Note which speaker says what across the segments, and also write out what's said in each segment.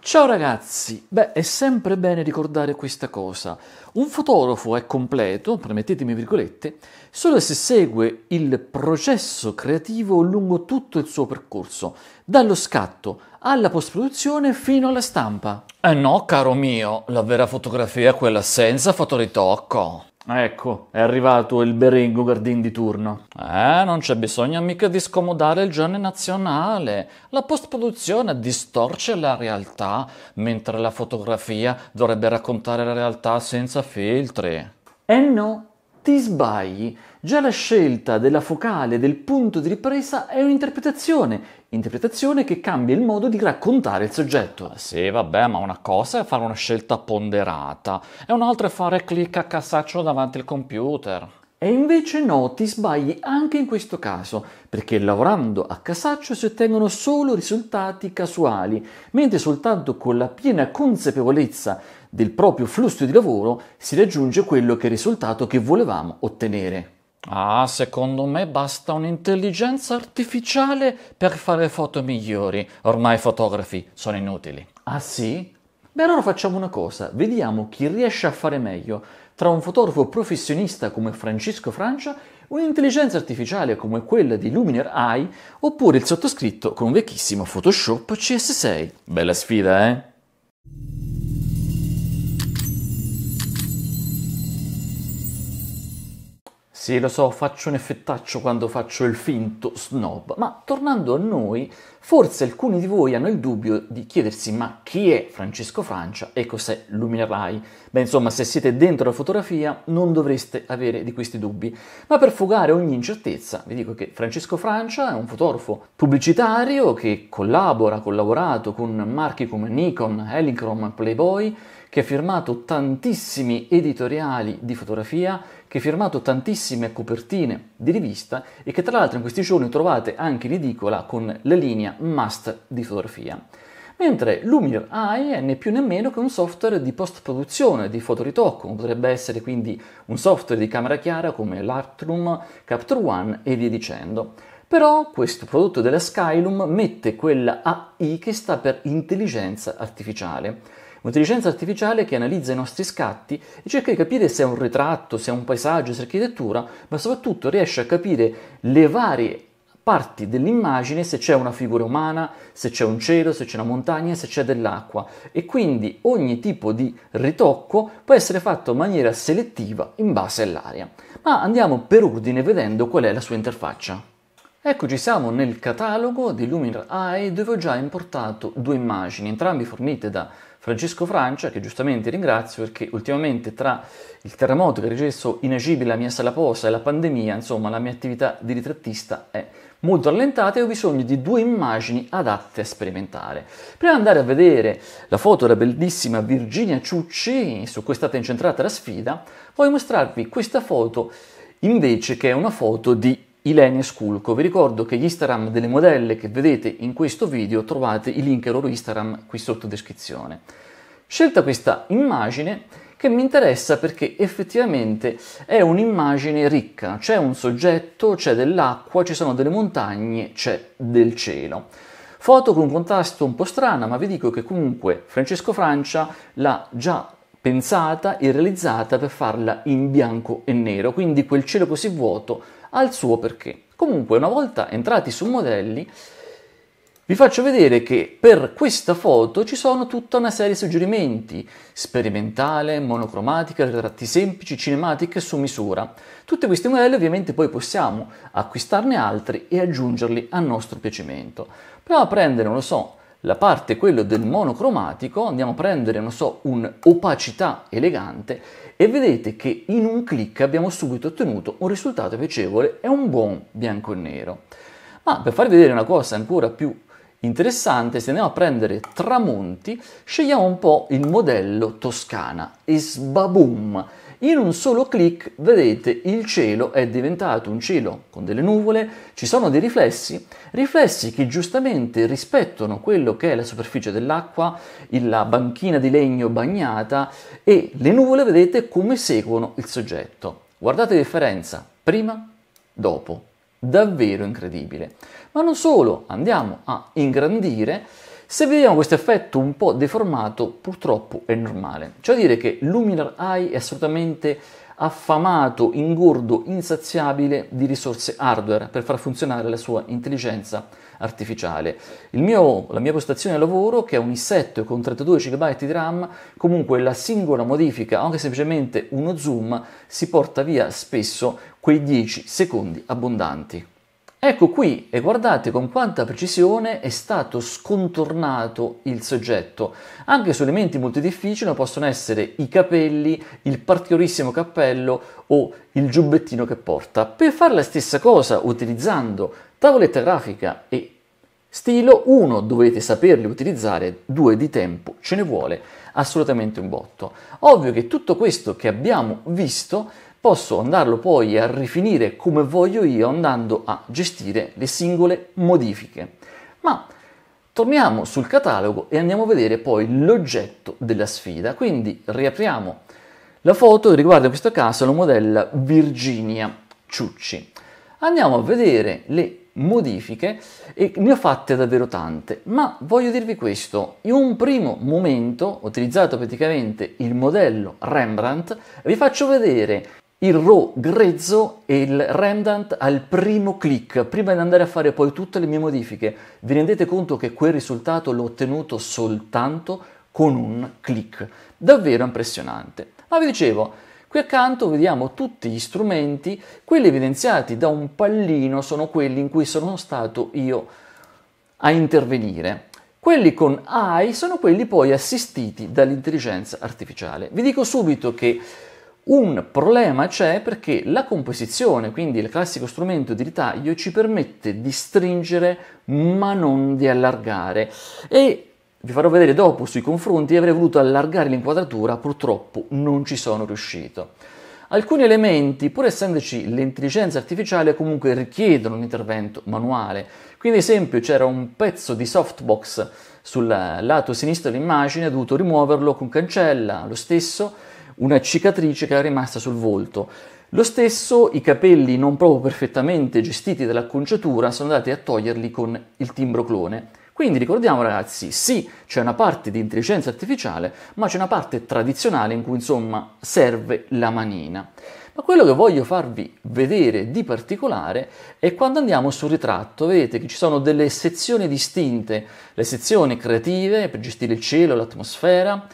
Speaker 1: Ciao ragazzi, beh è sempre bene ricordare questa cosa. Un fotografo è completo, permettetemi virgolette, solo se segue il processo creativo lungo tutto il suo percorso, dallo scatto alla post-produzione fino alla stampa. Eh no, caro mio, la vera fotografia è quella senza fotoritocco. Ah, ecco, è arrivato il Berengo Gardin di turno. Eh, non c'è bisogno mica di scomodare il giorno nazionale. La post-produzione distorce la realtà, mentre la fotografia dovrebbe raccontare la realtà senza filtri. Eh no, ti sbagli. Già la scelta della focale, del punto di ripresa è un'interpretazione, interpretazione che cambia il modo di raccontare il soggetto. Ah, sì, vabbè, ma una cosa è fare una scelta ponderata e un'altra è fare clic a cassaccio davanti al computer. E invece no, ti sbagli anche in questo caso, perché lavorando a casaccio si ottengono solo risultati casuali, mentre soltanto con la piena consapevolezza del proprio flusso di lavoro si raggiunge quello che è il risultato che volevamo ottenere. Ah, secondo me basta un'intelligenza artificiale per fare foto migliori. Ormai i fotografi sono inutili. Ah sì? Beh, allora facciamo una cosa, vediamo chi riesce a fare meglio tra un fotografo professionista come Francesco Francia, un'intelligenza artificiale come quella di Luminar AI, oppure il sottoscritto con un vecchissimo Photoshop CS6. Bella sfida, eh? Sì, lo so, faccio un effettaccio quando faccio il finto snob, ma tornando a noi, forse alcuni di voi hanno il dubbio di chiedersi ma chi è Francesco Francia e cos'è Lumina Rai? Beh, insomma, se siete dentro la fotografia non dovreste avere di questi dubbi, ma per fugare ogni incertezza vi dico che Francesco Francia è un fotografo pubblicitario che collabora, ha collaborato con marchi come Nikon, Helicrom, Playboy che ha firmato tantissimi editoriali di fotografia, che ha firmato tantissime copertine di rivista e che tra l'altro in questi giorni trovate anche in edicola con la linea Must di fotografia mentre Luminar AI è né più né meno che un software di post-produzione, di fotoritocco, potrebbe essere quindi un software di camera chiara come l'Artroom, Capture One e via dicendo. Però questo prodotto della Skylum mette quella AI che sta per intelligenza artificiale Un'intelligenza artificiale che analizza i nostri scatti e cerca di capire se è un ritratto, se è un paesaggio, se è architettura, ma soprattutto riesce a capire le varie parti dell'immagine se c'è una figura umana, se c'è un cielo, se c'è una montagna, se c'è dell'acqua e quindi ogni tipo di ritocco può essere fatto in maniera selettiva in base all'area. Ma andiamo per ordine vedendo qual è la sua interfaccia. Eccoci siamo nel catalogo di Luminar Eye dove ho già importato due immagini, entrambi fornite da Francesco Francia, che giustamente ringrazio perché ultimamente tra il terremoto che ha regesso inagibile la mia sala posa e la pandemia, insomma, la mia attività di ritrattista è molto rallentata e ho bisogno di due immagini adatte a sperimentare. Prima di andare a vedere la foto della bellissima Virginia Ciucci, su cui è stata incentrata la sfida, voglio mostrarvi questa foto invece che è una foto di Ilenia Sculco. Vi ricordo che gli Instagram delle modelle che vedete in questo video trovate i link ai loro Instagram qui sotto descrizione. Scelta questa immagine che mi interessa perché effettivamente è un'immagine ricca, c'è un soggetto, c'è dell'acqua, ci sono delle montagne, c'è del cielo. Foto con un contrasto un po' strana, ma vi dico che comunque Francesco Francia l'ha già pensata e realizzata per farla in bianco e nero, quindi quel cielo così vuoto ha suo perché. Comunque, una volta entrati su modelli, vi faccio vedere che per questa foto ci sono tutta una serie di suggerimenti, sperimentale, monocromatica, ritratti semplici, cinematiche su misura. Tutti questi modelli ovviamente poi possiamo acquistarne altri e aggiungerli a nostro piacimento. Proviamo a prendere, non lo so, la parte, quello del monocromatico, andiamo a prendere, non so, un'opacità elegante e vedete che in un clic abbiamo subito ottenuto un risultato piacevole e un buon bianco e nero. Ma per farvi vedere una cosa ancora più interessante, se andiamo a prendere tramonti, scegliamo un po' il modello Toscana e sbabum! in un solo clic vedete il cielo è diventato un cielo con delle nuvole, ci sono dei riflessi, riflessi che giustamente rispettano quello che è la superficie dell'acqua, la banchina di legno bagnata e le nuvole vedete come seguono il soggetto. Guardate la differenza prima, dopo, davvero incredibile. Ma non solo, andiamo a ingrandire se vediamo questo effetto un po' deformato, purtroppo è normale. Cioè dire che Luminar Eye è assolutamente affamato, ingordo, insaziabile di risorse hardware per far funzionare la sua intelligenza artificiale. Mio, la mia postazione lavoro, che è un i7 con 32 GB di RAM, comunque la singola modifica, anche semplicemente uno zoom, si porta via spesso quei 10 secondi abbondanti. Ecco qui e guardate con quanta precisione è stato scontornato il soggetto. Anche su elementi molto difficili possono essere i capelli, il particolarissimo cappello o il giubbettino che porta. Per fare la stessa cosa utilizzando tavoletta grafica e stilo, uno dovete saperli utilizzare, due di tempo ce ne vuole assolutamente un botto. Ovvio che tutto questo che abbiamo visto posso andarlo poi a rifinire come voglio io andando a gestire le singole modifiche. Ma torniamo sul catalogo e andiamo a vedere poi l'oggetto della sfida. Quindi riapriamo la foto riguarda in questo caso la modella Virginia Ciucci. Andiamo a vedere le modifiche e ne ho fatte davvero tante, ma voglio dirvi questo, in un primo momento ho utilizzato praticamente il modello Rembrandt, vi faccio vedere il RAW grezzo e il Remnant al primo click, prima di andare a fare poi tutte le mie modifiche. Vi rendete conto che quel risultato l'ho ottenuto soltanto con un click. Davvero impressionante. Ma vi dicevo, qui accanto vediamo tutti gli strumenti, quelli evidenziati da un pallino sono quelli in cui sono stato io a intervenire. Quelli con AI sono quelli poi assistiti dall'intelligenza artificiale. Vi dico subito che un problema c'è perché la composizione, quindi il classico strumento di ritaglio, ci permette di stringere ma non di allargare e vi farò vedere dopo sui confronti, avrei voluto allargare l'inquadratura, purtroppo non ci sono riuscito. Alcuni elementi, pur essendoci l'intelligenza artificiale, comunque richiedono un intervento manuale. Quindi, ad esempio, c'era un pezzo di softbox sul lato sinistro dell'immagine, ho dovuto rimuoverlo con cancella, lo stesso, una cicatrice che era rimasta sul volto. Lo stesso, i capelli non proprio perfettamente gestiti dall'acconciatura sono andati a toglierli con il timbro clone. Quindi ricordiamo ragazzi, sì, c'è una parte di intelligenza artificiale, ma c'è una parte tradizionale in cui insomma serve la manina. Ma quello che voglio farvi vedere di particolare è quando andiamo sul ritratto, vedete che ci sono delle sezioni distinte, le sezioni creative per gestire il cielo, l'atmosfera,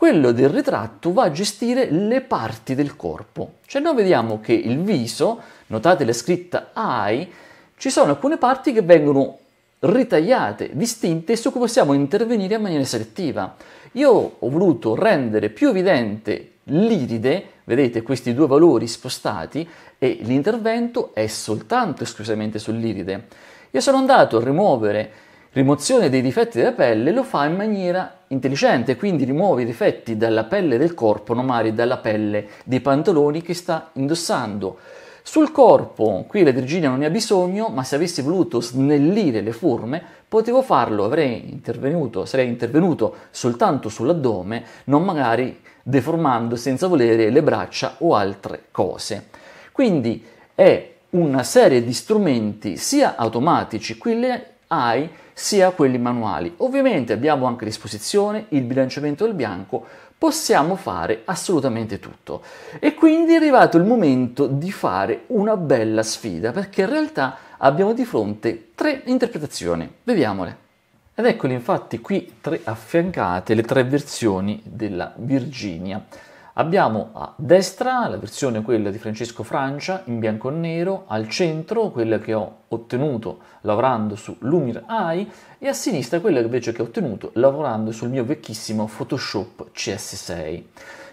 Speaker 1: quello del ritratto va a gestire le parti del corpo. Cioè noi vediamo che il viso, notate la scritta AI, ci sono alcune parti che vengono ritagliate, distinte e su cui possiamo intervenire in maniera selettiva. Io ho voluto rendere più evidente l'iride, vedete questi due valori spostati e l'intervento è soltanto esclusivamente sull'iride. Io sono andato a rimuovere rimozione dei difetti della pelle lo fa in maniera intelligente, quindi rimuove i difetti dalla pelle del corpo, non magari dalla pelle dei pantaloni che sta indossando. Sul corpo, qui la Virginia non ne ha bisogno, ma se avessi voluto snellire le forme, potevo farlo, avrei intervenuto, sarei intervenuto soltanto sull'addome, non magari deformando senza volere le braccia o altre cose. Quindi è una serie di strumenti sia automatici, qui le hai sia quelli manuali. Ovviamente abbiamo anche a disposizione il bilanciamento del bianco, possiamo fare assolutamente tutto. E quindi è arrivato il momento di fare una bella sfida, perché in realtà abbiamo di fronte tre interpretazioni. Vediamole. Ed eccole infatti qui tre affiancate le tre versioni della Virginia. Abbiamo a destra la versione quella di Francesco Francia in bianco e nero, al centro quella che ho ottenuto lavorando su Lumir AI e a sinistra quella invece che ho ottenuto lavorando sul mio vecchissimo Photoshop CS6.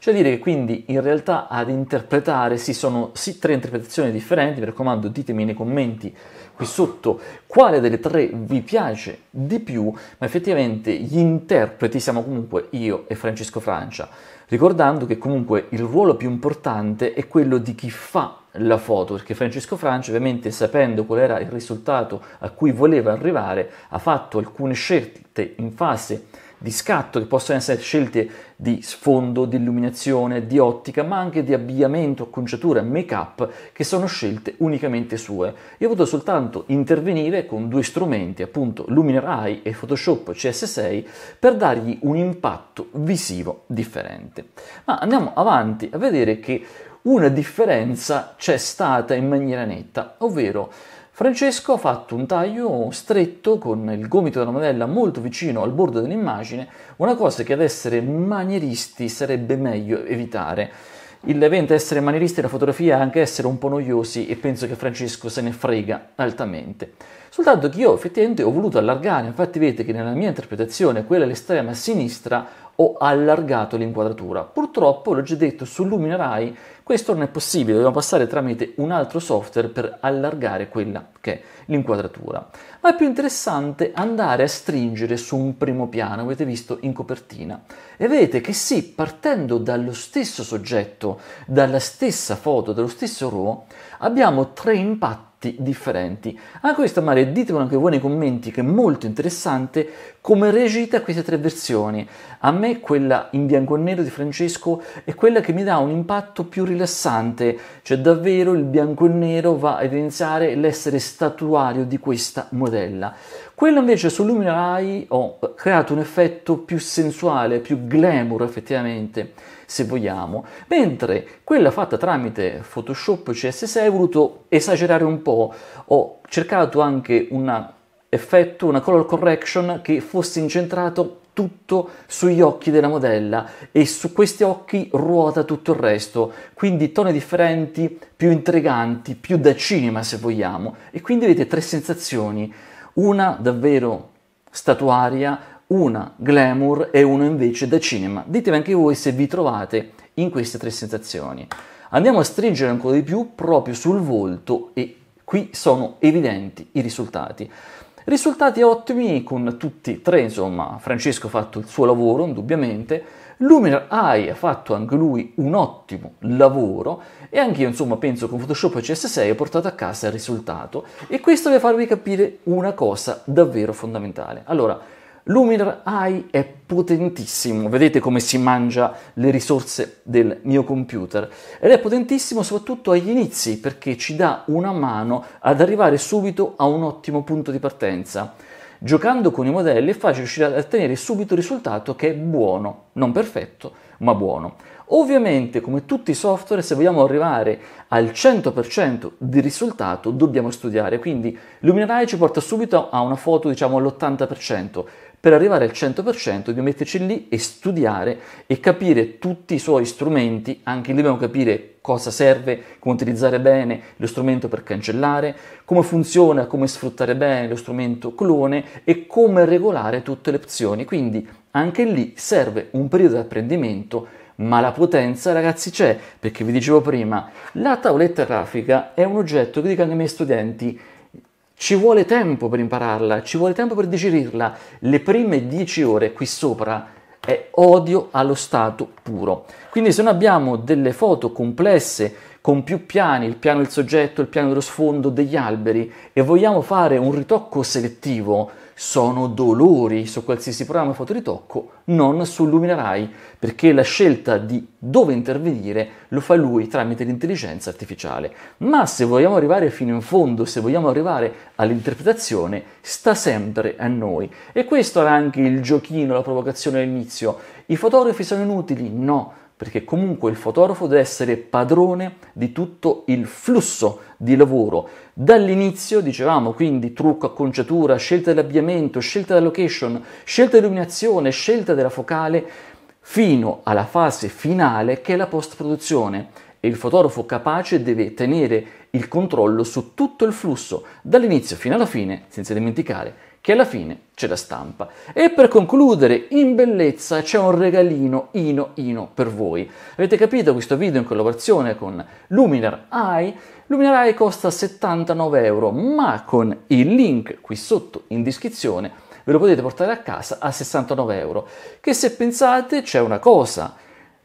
Speaker 1: Cioè dire che quindi in realtà ad interpretare si sì, sono sì, tre interpretazioni differenti, mi raccomando ditemi nei commenti qui sotto quale delle tre vi piace di più, ma effettivamente gli interpreti siamo comunque io e Francesco Francia, ricordando che comunque il ruolo più importante è quello di chi fa la foto, perché Francesco Francia ovviamente sapendo qual era il risultato a cui voleva arrivare ha fatto alcune scelte in fase di scatto, che possono essere scelte di sfondo, di illuminazione, di ottica, ma anche di abbigliamento, acconciature, make-up, che sono scelte unicamente sue. Io ho voluto soltanto intervenire con due strumenti, appunto Luminar Eye e Photoshop CS6, per dargli un impatto visivo differente. Ma andiamo avanti a vedere che una differenza c'è stata in maniera netta, ovvero Francesco ha fatto un taglio stretto con il gomito della modella molto vicino al bordo dell'immagine, una cosa che ad essere manieristi sarebbe meglio evitare. Il evento essere manieristi della fotografia è anche essere un po' noiosi e penso che Francesco se ne frega altamente. Soltanto che io effettivamente ho voluto allargare, infatti vedete che nella mia interpretazione, quella all'estrema sinistra, ho allargato l'inquadratura. Purtroppo, l'ho già detto, su Lumina questo non è possibile, dobbiamo passare tramite un altro software per allargare quella che è l'inquadratura. Ma è più interessante andare a stringere su un primo piano, avete visto in copertina. E vedete che sì, partendo dallo stesso soggetto, dalla stessa foto, dallo stesso RAW, abbiamo tre impatti fatti differenti. A ah, questo magari ditemelo anche voi nei commenti che è molto interessante come recita queste tre versioni. A me quella in bianco e nero di Francesco è quella che mi dà un impatto più rilassante, cioè davvero il bianco e nero va a evidenziare l'essere statuario di questa modella. Quello invece su Lumina ho creato un effetto più sensuale, più glamour effettivamente se vogliamo, mentre quella fatta tramite Photoshop CS6 cioè, ho voluto esagerare un po', ho cercato anche un effetto, una color correction che fosse incentrato tutto sugli occhi della modella e su questi occhi ruota tutto il resto, quindi toni differenti, più intriganti, più da cinema se vogliamo. E quindi avete tre sensazioni, una davvero statuaria, una glamour e uno invece da cinema. Ditemi anche voi se vi trovate in queste tre sensazioni. Andiamo a stringere ancora di più proprio sul volto e qui sono evidenti i risultati. Risultati ottimi con tutti e tre, insomma, Francesco ha fatto il suo lavoro indubbiamente, Luminar AI ha fatto anche lui un ottimo lavoro e anche io insomma penso con Photoshop e CS6 ho portato a casa il risultato e questo deve farvi capire una cosa davvero fondamentale. Allora, Luminar Eye è potentissimo, vedete come si mangia le risorse del mio computer ed è potentissimo soprattutto agli inizi perché ci dà una mano ad arrivare subito a un ottimo punto di partenza. Giocando con i modelli è facile riuscire ad ottenere subito il risultato che è buono, non perfetto, ma buono. Ovviamente, come tutti i software, se vogliamo arrivare al 100% di risultato, dobbiamo studiare. Quindi Luminar Eye ci porta subito a una foto, diciamo, all'80% per arrivare al 100% dobbiamo metterci lì e studiare e capire tutti i suoi strumenti, anche lì dobbiamo capire cosa serve, come utilizzare bene lo strumento per cancellare, come funziona, come sfruttare bene lo strumento clone e come regolare tutte le opzioni. Quindi anche lì serve un periodo di apprendimento ma la potenza ragazzi c'è perché vi dicevo prima la tavoletta grafica è un oggetto che dico anche ai miei studenti ci vuole tempo per impararla, ci vuole tempo per digerirla. Le prime 10 ore qui sopra è odio allo stato puro. Quindi se noi abbiamo delle foto complesse con più piani, il piano del soggetto, il piano dello sfondo, degli alberi e vogliamo fare un ritocco selettivo, sono dolori su qualsiasi programma fotoritocco, non su Luminarai, perché la scelta di dove intervenire lo fa lui tramite l'intelligenza artificiale. Ma se vogliamo arrivare fino in fondo, se vogliamo arrivare all'interpretazione, sta sempre a noi. E questo era anche il giochino, la provocazione all'inizio. I fotografi sono inutili? No perché comunque il fotografo deve essere padrone di tutto il flusso di lavoro. Dall'inizio, dicevamo, quindi trucco, acconciatura, scelta dell'abbiamento, scelta della location, scelta dell'illuminazione, scelta della focale, fino alla fase finale che è la post-produzione. E il fotografo capace deve tenere il controllo su tutto il flusso, dall'inizio fino alla fine, senza dimenticare che alla fine c'è la stampa. E per concludere, in bellezza c'è un regalino ino ino per voi. Avete capito questo video in collaborazione con Luminar AI? Luminar AI costa 79 euro, ma con il link qui sotto in descrizione ve lo potete portare a casa a 69 euro. Che se pensate c'è una cosa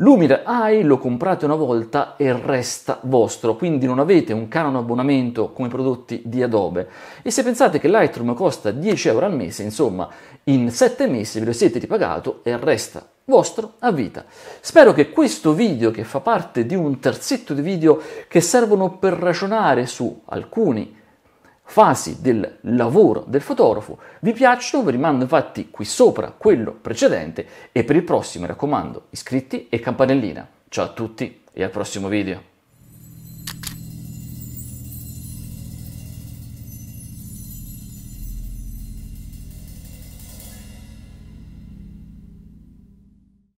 Speaker 1: L'Umir AI lo comprate una volta e resta vostro, quindi non avete un canone abbonamento come prodotti di Adobe. E se pensate che Lightroom costa 10 euro al mese, insomma, in 7 mesi ve lo siete ripagato e resta vostro a vita. Spero che questo video, che fa parte di un terzetto di video che servono per ragionare su alcuni fasi del lavoro del fotografo vi piacciono, vi rimando infatti qui sopra quello precedente e per il prossimo mi raccomando iscritti e campanellina. Ciao a tutti e al prossimo video.